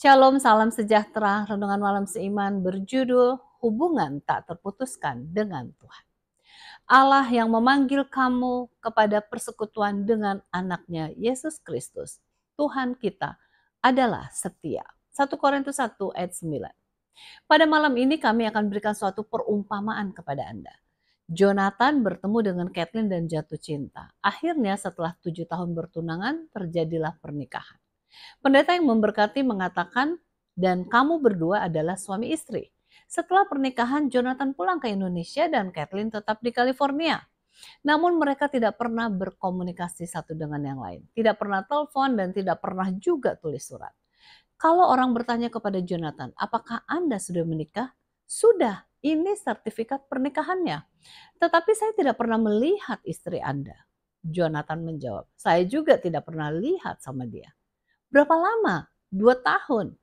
Shalom, salam sejahtera, renungan malam seiman berjudul Hubungan Tak Terputuskan dengan Tuhan. Allah yang memanggil kamu kepada persekutuan dengan anaknya Yesus Kristus, Tuhan kita adalah setia. 1 Korintus 1 ayat 9. Pada malam ini kami akan berikan suatu perumpamaan kepada Anda. Jonathan bertemu dengan Kathleen dan jatuh cinta. Akhirnya setelah tujuh tahun bertunangan, terjadilah pernikahan. Pendeta yang memberkati mengatakan, dan kamu berdua adalah suami istri. Setelah pernikahan, Jonathan pulang ke Indonesia dan Kathleen tetap di California. Namun mereka tidak pernah berkomunikasi satu dengan yang lain, tidak pernah telepon dan tidak pernah juga tulis surat. Kalau orang bertanya kepada Jonathan, apakah Anda sudah menikah? Sudah, ini sertifikat pernikahannya. Tetapi saya tidak pernah melihat istri Anda. Jonathan menjawab, saya juga tidak pernah lihat sama dia. Berapa lama? Dua tahun.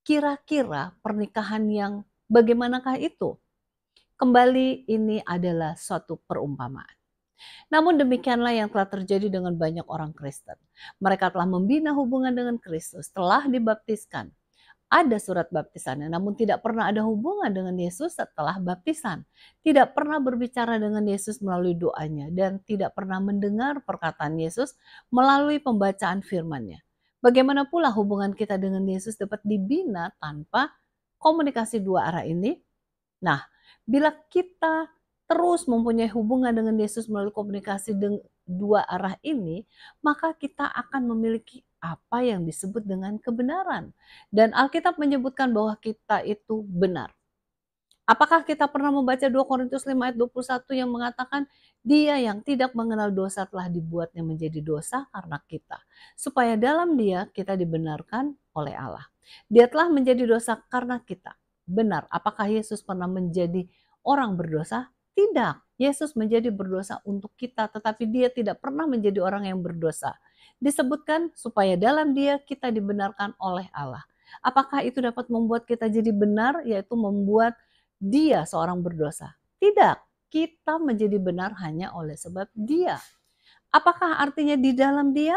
Kira-kira pernikahan yang bagaimanakah itu? Kembali ini adalah suatu perumpamaan. Namun demikianlah yang telah terjadi dengan banyak orang Kristen. Mereka telah membina hubungan dengan Kristus, telah dibaptiskan, ada surat baptisannya, namun tidak pernah ada hubungan dengan Yesus setelah baptisan. Tidak pernah berbicara dengan Yesus melalui doanya dan tidak pernah mendengar perkataan Yesus melalui pembacaan Firmannya Bagaimana pula hubungan kita dengan Yesus dapat dibina tanpa komunikasi dua arah ini? Nah, bila kita terus mempunyai hubungan dengan Yesus melalui komunikasi dua arah ini, maka kita akan memiliki apa yang disebut dengan kebenaran. Dan Alkitab menyebutkan bahwa kita itu benar. Apakah kita pernah membaca 2 Korintus 5 ayat 21 yang mengatakan dia yang tidak mengenal dosa telah dibuatnya menjadi dosa karena kita. Supaya dalam dia kita dibenarkan oleh Allah. Dia telah menjadi dosa karena kita. Benar, apakah Yesus pernah menjadi orang berdosa? Tidak. Yesus menjadi berdosa untuk kita, tetapi dia tidak pernah menjadi orang yang berdosa. Disebutkan supaya dalam dia kita dibenarkan oleh Allah. Apakah itu dapat membuat kita jadi benar, yaitu membuat dia seorang berdosa. Tidak, kita menjadi benar hanya oleh sebab dia. Apakah artinya di dalam dia?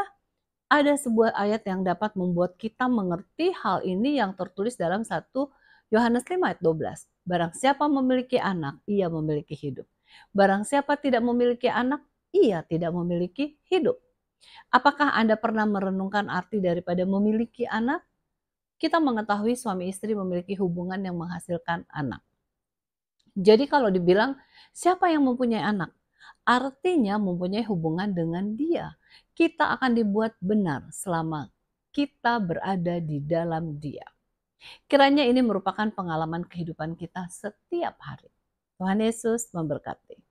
Ada sebuah ayat yang dapat membuat kita mengerti hal ini yang tertulis dalam 1 Yohanes 5 ayat 12. Barang siapa memiliki anak, ia memiliki hidup. Barang siapa tidak memiliki anak, ia tidak memiliki hidup. Apakah Anda pernah merenungkan arti daripada memiliki anak? Kita mengetahui suami istri memiliki hubungan yang menghasilkan anak. Jadi kalau dibilang siapa yang mempunyai anak, artinya mempunyai hubungan dengan dia. Kita akan dibuat benar selama kita berada di dalam dia. Kiranya ini merupakan pengalaman kehidupan kita setiap hari. Tuhan Yesus memberkati.